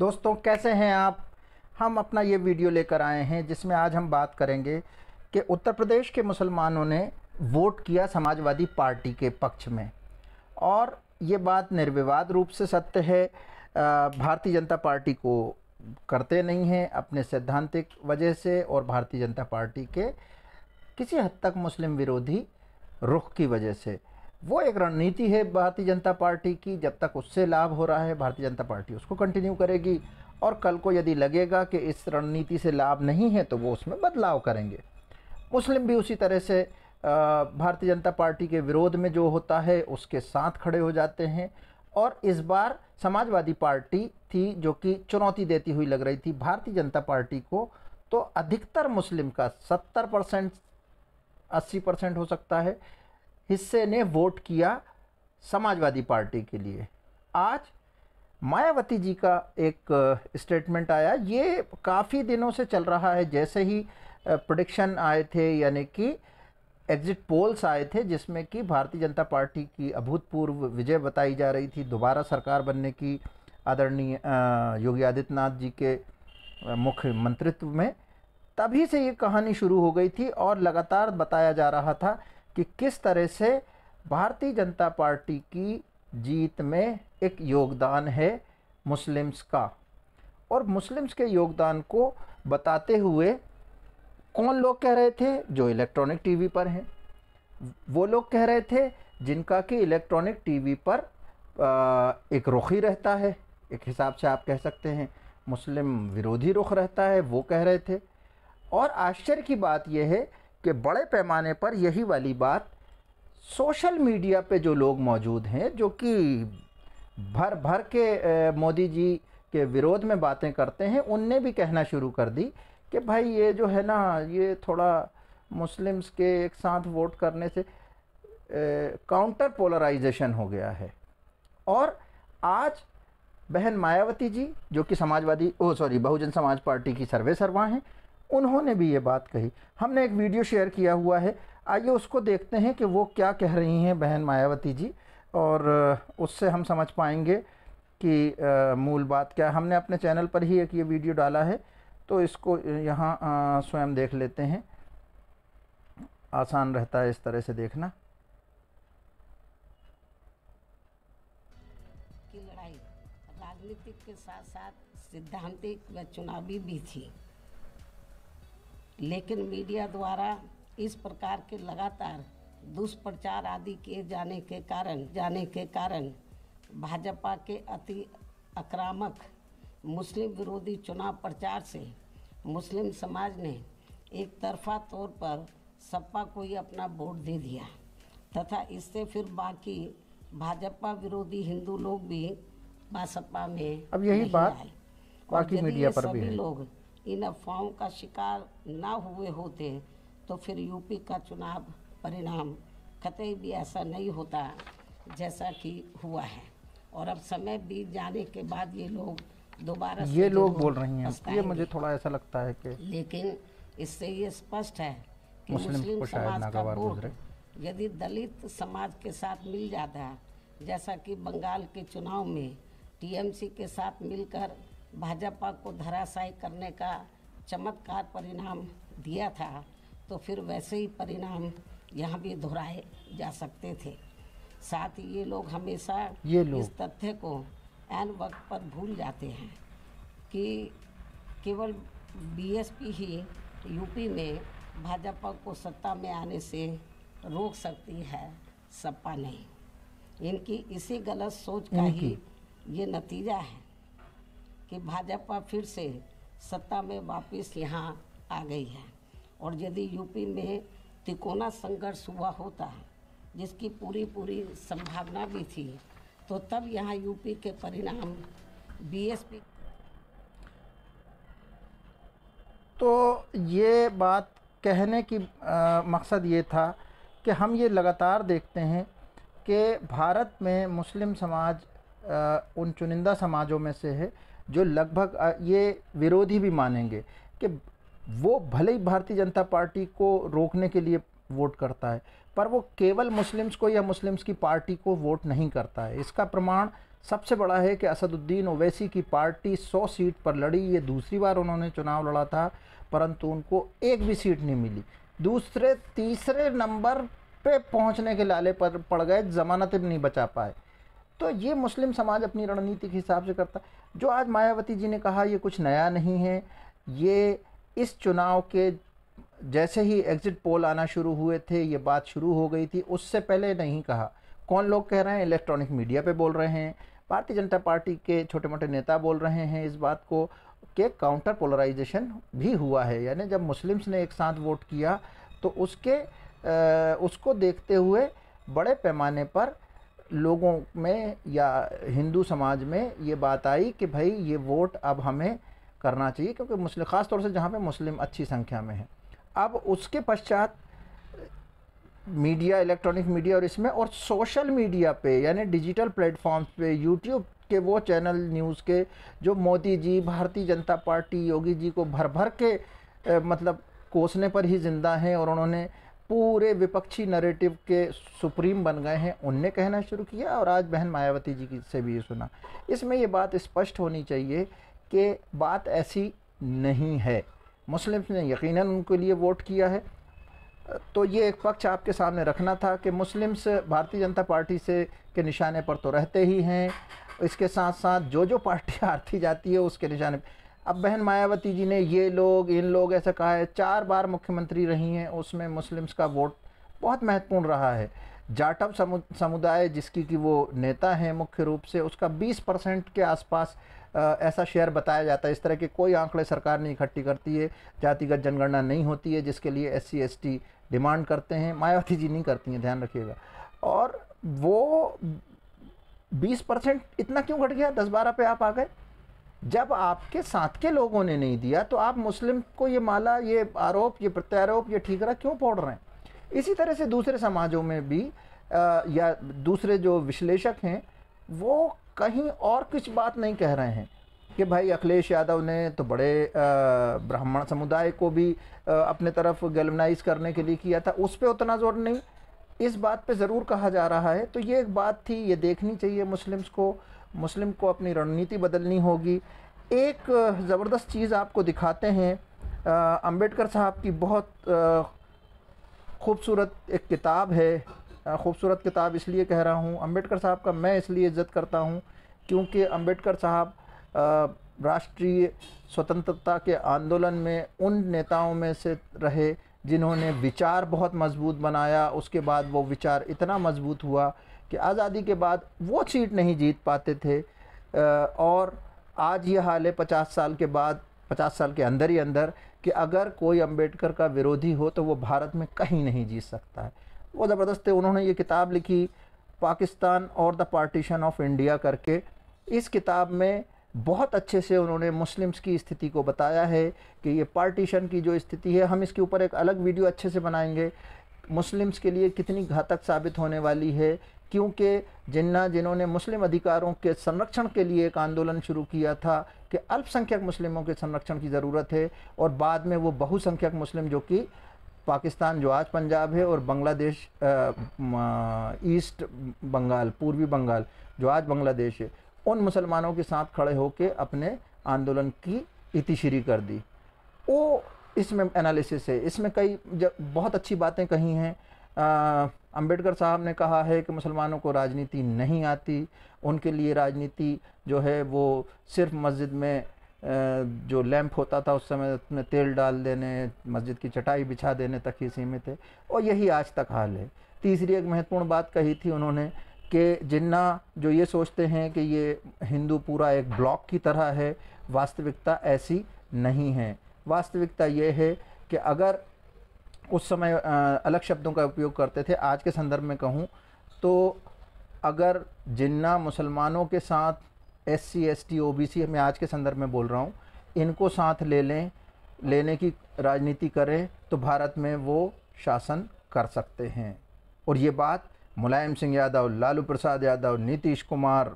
दोस्तों कैसे हैं आप हम अपना ये वीडियो लेकर आए हैं जिसमें आज हम बात करेंगे कि उत्तर प्रदेश के मुसलमानों ने वोट किया समाजवादी पार्टी के पक्ष में और ये बात निर्विवाद रूप से सत्य है भारतीय जनता पार्टी को करते नहीं हैं अपने सैद्धांतिक वजह से और भारतीय जनता पार्टी के किसी हद तक मुस्लिम विरोधी रुख की वजह से वो एक रणनीति है भारतीय जनता पार्टी की जब तक उससे लाभ हो रहा है भारतीय जनता पार्टी उसको कंटिन्यू करेगी और कल को यदि लगेगा कि इस रणनीति से लाभ नहीं है तो वो उसमें बदलाव करेंगे मुस्लिम भी उसी तरह से भारतीय जनता पार्टी के विरोध में जो होता है उसके साथ खड़े हो जाते हैं और इस बार समाजवादी पार्टी थी जो कि चुनौती देती हुई लग रही थी भारतीय जनता पार्टी को तो अधिकतर मुस्लिम का 70 परसेंट अस्सी परसेंट हो सकता है हिस्से ने वोट किया समाजवादी पार्टी के लिए आज मायावती जी का एक स्टेटमेंट आया ये काफ़ी दिनों से चल रहा है जैसे ही प्रोडिक्शन आए थे यानी कि एग्जिट पोल्स आए थे जिसमें कि भारतीय जनता पार्टी की अभूतपूर्व विजय बताई जा रही थी दोबारा सरकार बनने की आदरणीय योगी आदित्यनाथ जी के मुख्यमंत्रित्व में तभी से ये कहानी शुरू हो गई थी और लगातार बताया जा रहा था कि किस तरह से भारतीय जनता पार्टी की जीत में एक योगदान है मुस्लिम्स का और मुस्लिम्स के योगदान को बताते हुए कौन लोग कह रहे थे जो इलेक्ट्रॉनिक टीवी पर हैं वो लोग कह रहे थे जिनका कि इलेक्ट्रॉनिक टीवी पर एक रुख ही रहता है एक हिसाब से आप कह सकते हैं मुस्लिम विरोधी रुख रहता है वो कह रहे थे और आश्चर्य की बात यह है कि बड़े पैमाने पर यही वाली बात सोशल मीडिया पे जो लोग मौजूद हैं जो कि भर भर के मोदी जी के विरोध में बातें करते हैं उनने भी कहना शुरू कर दी कि भाई ये जो है ना ये थोड़ा मुस्लिम्स के एक साथ वोट करने से काउंटर पोलराइजेशन हो गया है और आज बहन मायावती जी जो कि समाजवादी ओ सॉरी बहुजन समाज पार्टी की सर्वे सर्वा हैं उन्होंने भी ये बात कही हमने एक वीडियो शेयर किया हुआ है आइए उसको देखते हैं कि वो क्या कह रही हैं बहन मायावती जी और उससे हम समझ पाएंगे कि मूल बात क्या हमने अपने चैनल पर ही एक ये वीडियो डाला है तो इसको यहाँ स्वयं देख लेते हैं आसान रहता है इस तरह से देखना की लड़ाई राजनीतिक के साथ साथ सिद्धांतिक व चुनावी भी थी लेकिन मीडिया द्वारा इस प्रकार के लगातार दुष्प्रचार आदि किए जाने के कारण जाने के कारण भाजपा के अति आक्रामक मुस्लिम विरोधी चुनाव प्रचार से मुस्लिम समाज ने एक तरफा तौर पर सपा को ही अपना वोट दे दिया तथा इससे फिर बाकी भाजपा विरोधी हिंदू लोग भी बासपा में अब यही बात बाकी मीडिया पर भी लोग इन अफवाहों का शिकार ना हुए होते तो फिर यूपी का चुनाव परिणाम कतई भी ऐसा नहीं होता जैसा कि हुआ है और अब समय बीत जाने के बाद ये लोग दोबारा ये लोग बोल रही हैं ये मुझे थोड़ा ऐसा लगता है कि लेकिन इससे ये स्पष्ट है कि मुस्लिम, मुस्लिम समाज का वोट यदि दलित समाज के साथ मिल जाता जैसा कि बंगाल के चुनाव में टीएमसी के साथ मिलकर भाजपा को धराशायी करने का चमत्कार परिणाम दिया था तो फिर वैसे ही परिणाम यहाँ भी दोहराए जा सकते थे साथ ही ये लोग हमेशा ये लो। इस तथ्य को एन वक्त पर भूल जाते हैं कि केवल बीएसपी ही यूपी में भाजपा को सत्ता में आने से रोक सकती है सपा नहीं इनकी इसी गलत सोच का ही ये नतीजा है कि भाजपा फिर से सत्ता में वापस यहाँ आ गई है और यदि यूपी में तिकोना संघर्ष हुआ होता है जिसकी पूरी पूरी संभावना भी थी तो तब यहाँ यूपी के परिणाम बीएसपी तो ये बात कहने की आ, मकसद ये था कि हम ये लगातार देखते हैं कि भारत में मुस्लिम समाज आ, उन चुनिंदा समाजों में से है जो लगभग ये विरोधी भी मानेंगे कि वो भले ही भारतीय जनता पार्टी को रोकने के लिए वोट करता है पर वो केवल मुस्लिम्स को या मुस्लिम्स की पार्टी को वोट नहीं करता है इसका प्रमाण सबसे बड़ा है कि असदुद्दीन ओवैसी की पार्टी 100 सीट पर लड़ी ये दूसरी बार उन्होंने चुनाव लड़ा था परंतु उनको एक भी सीट नहीं मिली दूसरे तीसरे नंबर पे पहुंचने के लाले पर पड़ गए जमानत भी नहीं बचा पाए तो ये मुस्लिम समाज अपनी रणनीति के हिसाब से करता है जो आज मायावती जी ने कहा ये कुछ नया नहीं है ये इस चुनाव के जैसे ही एग्ज़िट पोल आना शुरू हुए थे ये बात शुरू हो गई थी उससे पहले नहीं कहा कौन लोग कह रहे हैं इलेक्ट्रॉनिक मीडिया पे बोल रहे हैं भारतीय जनता पार्टी के छोटे मोटे नेता बोल रहे हैं इस बात को के काउंटर पोलराइजेशन भी हुआ है यानी जब मुस्लिम्स ने एक साथ वोट किया तो उसके आ, उसको देखते हुए बड़े पैमाने पर लोगों में या हिंदू समाज में ये बात आई कि भाई ये वोट अब हमें करना चाहिए क्योंकि मुस्लिम ख़ास तौर से जहाँ पे मुस्लिम अच्छी संख्या में हैं अब उसके पश्चात मीडिया इलेक्ट्रॉनिक मीडिया और इसमें और सोशल मीडिया पे यानी डिजिटल प्लेटफॉर्म्स पे यूट्यूब के वो चैनल न्यूज़ के जो मोदी जी भारतीय जनता पार्टी योगी जी को भर भर के ए, मतलब कोसने पर ही ज़िंदा हैं और उन्होंने पूरे विपक्षी नरेटिव के सुप्रीम बन गए हैं उनने कहना शुरू किया और आज बहन मायावती जी की से भी ये सुना इसमें ये बात स्पष्ट होनी चाहिए कि बात ऐसी नहीं है मुस्लिम्स ने यकीनन उनके लिए वोट किया है तो ये एक पक्ष आपके सामने रखना था कि मुस्लिम्स भारतीय जनता पार्टी से के निशाने पर तो रहते ही हैं इसके साथ साथ जो जो पार्टी हारती जाती है उसके निशाने पर अब बहन मायावती जी ने ये लोग इन लोग ऐसा कहा है चार बार मुख्यमंत्री रही हैं उसमें मुस्लिम्स का वोट बहुत महत्वपूर्ण रहा है जाटव समुदाय जिसकी कि वो नेता हैं मुख्य रूप से उसका 20 परसेंट के आसपास ऐसा शेयर बताया जाता है इस तरह के कोई आंकड़े सरकार नहीं इकट्ठी करती है जातिगत जनगणना नहीं होती है जिसके लिए एस सी डिमांड करते हैं मायावती जी नहीं करती हैं ध्यान रखिएगा और वो 20 परसेंट इतना क्यों घट गया दस बारह पे आप आ गए जब आपके साथ के लोगों ने नहीं दिया तो आप मुस्लिम को ये माला ये आरोप ये प्रत्यारोप ये ठीकरा क्यों पोड़ रहे हैं इसी तरह से दूसरे समाजों में भी आ, या दूसरे जो विश्लेषक हैं वो कहीं और कुछ बात नहीं कह रहे हैं कि भाई अखिलेश यादव ने तो बड़े ब्राह्मण समुदाय को भी आ, अपने तरफ गलमनाइज करने के लिए किया था उस पर उतना जोर नहीं इस बात पे ज़रूर कहा जा रहा है तो ये एक बात थी ये देखनी चाहिए मुस्लिम्स को मुस्लिम को अपनी रणनीति बदलनी होगी एक ज़बरदस्त चीज़ आपको दिखाते हैं अम्बेडकर साहब की बहुत खूबसूरत एक किताब है खूबसूरत किताब इसलिए कह रहा हूँ अम्बेडकर साहब का मैं इसलिए इज़्ज़त करता हूँ क्योंकि अम्बेडकर साहब राष्ट्रीय स्वतंत्रता के आंदोलन में उन नेताओं में से रहे जिन्होंने विचार बहुत मजबूत बनाया उसके बाद वो विचार इतना मजबूत हुआ कि आज़ादी के बाद वो सीट नहीं जीत पाते थे और आज ये हाल है पचास साल के बाद पचास साल के अंदर ही अंदर कि अगर कोई अंबेडकर का विरोधी हो तो वो भारत में कहीं नहीं जीत सकता है वो ज़बरदस्त उन्होंने ये किताब लिखी पाकिस्तान और द पार्टीशन ऑफ इंडिया करके इस किताब में बहुत अच्छे से उन्होंने मुस्लिम्स की स्थिति को बताया है कि ये पार्टीशन की जो स्थिति है हम इसके ऊपर एक अलग वीडियो अच्छे से बनाएंगे मुस्लिम्स के लिए कितनी घातक साबित होने वाली है क्योंकि जिन्ना जिन्होंने मुस्लिम अधिकारों के संरक्षण के लिए एक आंदोलन शुरू किया था कि अल्पसंख्यक मुस्लिमों के संरक्षण की ज़रूरत है और बाद में वो बहुसंख्यक मुस्लिम जो कि पाकिस्तान जो आज पंजाब है और बांग्लादेश ईस्ट बंगाल पूर्वी बंगाल जो आज बांग्लादेश है उन मुसलमानों के साथ खड़े होकर अपने आंदोलन की इतिश्री कर दी वो इसमें एनालिसिस है इसमें कई बहुत अच्छी बातें कही हैं अंबेडकर साहब ने कहा है कि मुसलमानों को राजनीति नहीं आती उनके लिए राजनीति जो है वो सिर्फ मस्जिद में जो लैंप होता था उस समय उसमें तेल डाल देने मस्जिद की चटाई बिछा देने तक ही सीमित है और यही आज तक हाल है तीसरी एक महत्वपूर्ण बात कही थी उन्होंने कि जिन्ना जो ये सोचते हैं कि ये हिंदू पूरा एक ब्लॉक की तरह है वास्तविकता ऐसी नहीं है वास्तविकता ये है कि अगर उस समय अलग शब्दों का उपयोग करते थे आज के संदर्भ में कहूँ तो अगर जिन्ना मुसलमानों के साथ S C S T O B C मैं आज के संदर्भ में बोल रहा हूँ इनको साथ ले लें लेने की राजनीति करें तो भारत में वो शासन कर सकते हैं और ये बात मुलायम सिंह यादव लालू प्रसाद यादव नीतीश कुमार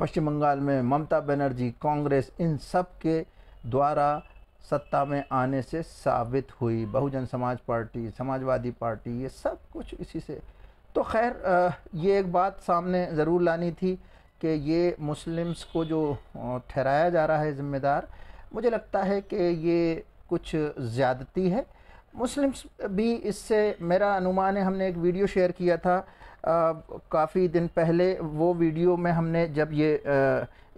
पश्चिम बंगाल में ममता बनर्जी कांग्रेस इन सब के द्वारा सत्ता में आने से साबित हुई बहुजन समाज पार्टी समाजवादी पार्टी ये सब कुछ इसी से तो खैर ये एक बात सामने ज़रूर लानी थी कि ये मुस्लिम्स को जो ठहराया जा रहा है ज़िम्मेदार मुझे लगता है कि ये कुछ ज़्यादती है मुस्लिम्स भी इससे मेरा अनुमान है हमने एक वीडियो शेयर किया था काफ़ी दिन पहले वो वीडियो में हमने जब ये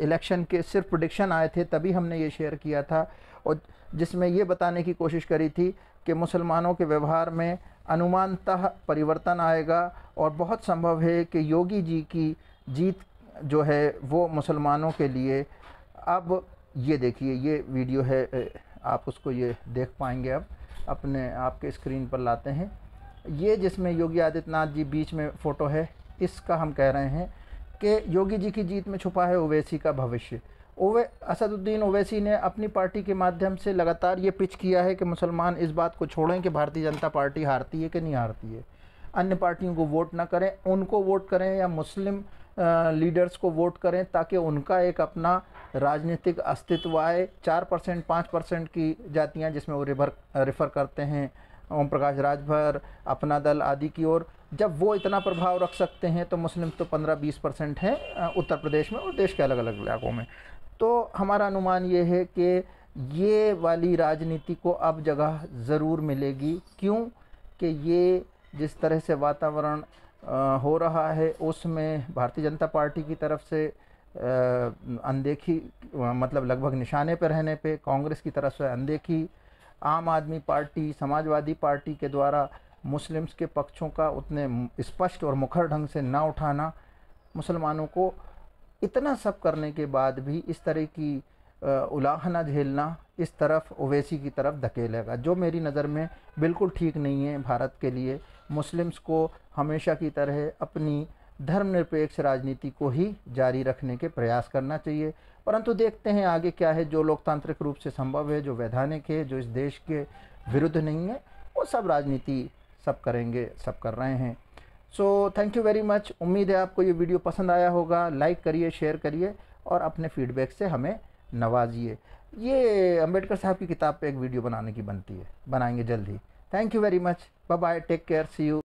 इलेक्शन के सिर्फ प्रोडिक्शन आए थे तभी हमने ये शेयर किया था और जिसमें ये बताने की कोशिश करी थी कि मुसलमानों के व्यवहार में अनुमानतः परिवर्तन आएगा और बहुत संभव है कि योगी जी की जीत जो है वो मुसलमानों के लिए अब ये देखिए ये वीडियो है आप उसको ये देख पाएंगे अब अपने आपके स्क्रीन पर लाते हैं ये जिसमें योगी आदित्यनाथ जी बीच में फ़ोटो है इसका हम कह रहे हैं कि योगी जी की जीत में छुपा है ओवैसी का भविष्य ओवे असदुद्दीन ओवैसी ने अपनी पार्टी के माध्यम से लगातार ये पिच किया है कि मुसलमान इस बात को छोड़ें कि भारतीय जनता पार्टी हारती है कि नहीं हारती है अन्य पार्टियों को वोट ना करें उनको वोट करें या मुस्लिम लीडर्स को वोट करें ताकि उनका एक अपना राजनीतिक अस्तित्व आए चार परसेंट पाँच परसेंट की जातियाँ जिसमें वो रिफर रिफ़र करते हैं ओम प्रकाश राजभर अपना दल आदि की ओर जब वो इतना प्रभाव रख सकते हैं तो मुस्लिम तो 15-20 परसेंट हैं उत्तर प्रदेश में और देश के अलग अलग इलाकों में तो हमारा अनुमान ये है कि ये वाली राजनीति को अब जगह ज़रूर मिलेगी क्यों कि ये जिस तरह से वातावरण हो रहा है उसमें भारतीय जनता पार्टी की तरफ से अनदेखी मतलब लगभग निशाने पर रहने पे कांग्रेस की तरफ से अनदेखी आम आदमी पार्टी समाजवादी पार्टी के द्वारा मुस्लिम्स के पक्षों का उतने स्पष्ट और मुखर ढंग से ना उठाना मुसलमानों को इतना सब करने के बाद भी इस तरह की उलाहना झेलना इस तरफ ओवैसी की तरफ धकेलेगा जो मेरी नज़र में बिल्कुल ठीक नहीं है भारत के लिए मुस्लिम्स को हमेशा की तरह अपनी धर्मनिरपेक्ष राजनीति को ही जारी रखने के प्रयास करना चाहिए परंतु देखते हैं आगे क्या है जो लोकतांत्रिक रूप से संभव है जो वैधानिक है जो इस देश के विरुद्ध नहीं है वो सब राजनीति सब करेंगे सब कर रहे हैं so thank you very much उम्मीद है आपको ये वीडियो पसंद आया होगा लाइक करिए शेयर करिए और अपने फीडबैक से हमें नवाजिए ये अम्बेडकर साहब की किताब पे एक वीडियो बनाने की बनती है बनाएंगे जल्दी thank you very much bye bye take care see you